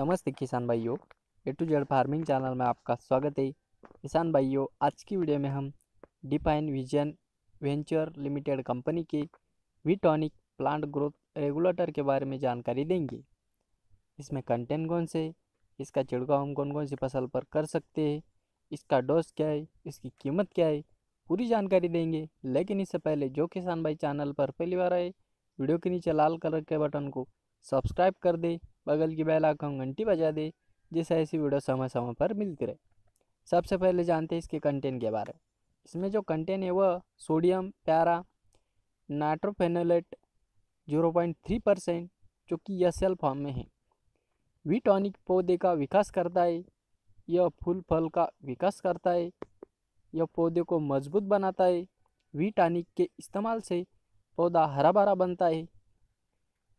नमस्ते किसान भाइयों A to Z farming channel में आपका स्वागत है किसान भाइयों आज की वीडियो में हम डिपाइन विजन वेंचर लिमिटेड कंपनी के वीटॉनिक प्लांट ग्रोथ रेगुलेटर के बारे में जानकारी देंगे इसमें कंटेंट कौन से इसका छिड़काव हम कौन कौन सी फसल पर कर सकते हैं इसका डोज क्या है इसकी कीमत क्या है पूरी जानकारी देंगे लेकिन इससे पहले जो किसान भाई चैनल पर पहली बार आए वीडियो के नीचे लाल कलर के बटन को सब्सक्राइब कर दे बगल की बेल आकर घंटी बजा दे जिससे ऐसी वीडियो समय समय पर मिलती रहे सबसे पहले जानते हैं इसके कंटेंट के बारे में इसमें जो कंटेंट है वह sodium para nitrophenolate zero point three percent जो कि यह सेल फॉर्म में है वी टॉनिक पौधे का विकास करता है यह फूल फल का विकास करता है यह पौधे को मजबूत बनाता है वीटॉनिक के इस्तेमाल से पौधा हरा भरा बनता है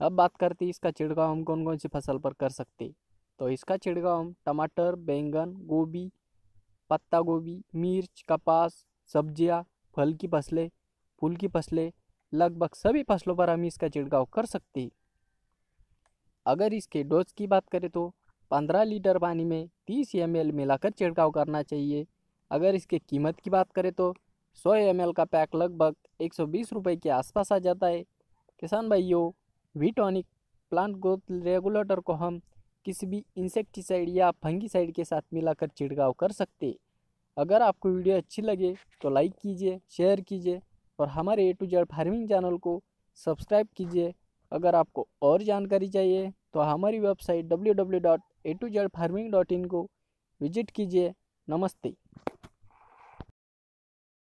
अब बात करते हैं इसका छिड़काव हम कौन कौन सी फसल पर कर सकते तो इसका छिड़काव हम टमाटर बैंगन गोभी पत्ता गोभी मिर्च कपास सब्जियां फल की फसलें फूल की फसलें लगभग सभी फसलों पर हम इसका छिड़काव कर सकते हैं अगर इसके डोज की बात करें तो 15 लीटर पानी में 30 एम मिलाकर छिड़काव करना चाहिए अगर इसके कीमत की बात करें तो 100 एम का पैक लगभग 120 रुपए के आसपास आ जाता है किसान भाइयों वीटॉनिक प्लांट ग्रोथ रेगुलेटर को हम किसी भी इंसेक्टिसाइड या फंगीसाइड के साथ मिलाकर छिड़काव कर सकते अगर आपको वीडियो अच्छी लगे तो लाइक कीजिए शेयर कीजिए और हमारे A to Z farming channel को सब्सक्राइब कीजिए अगर आपको और जानकारी चाहिए तो हमारी website W W dot A to Z farming dot in को विजिट कीजिए नमस्ते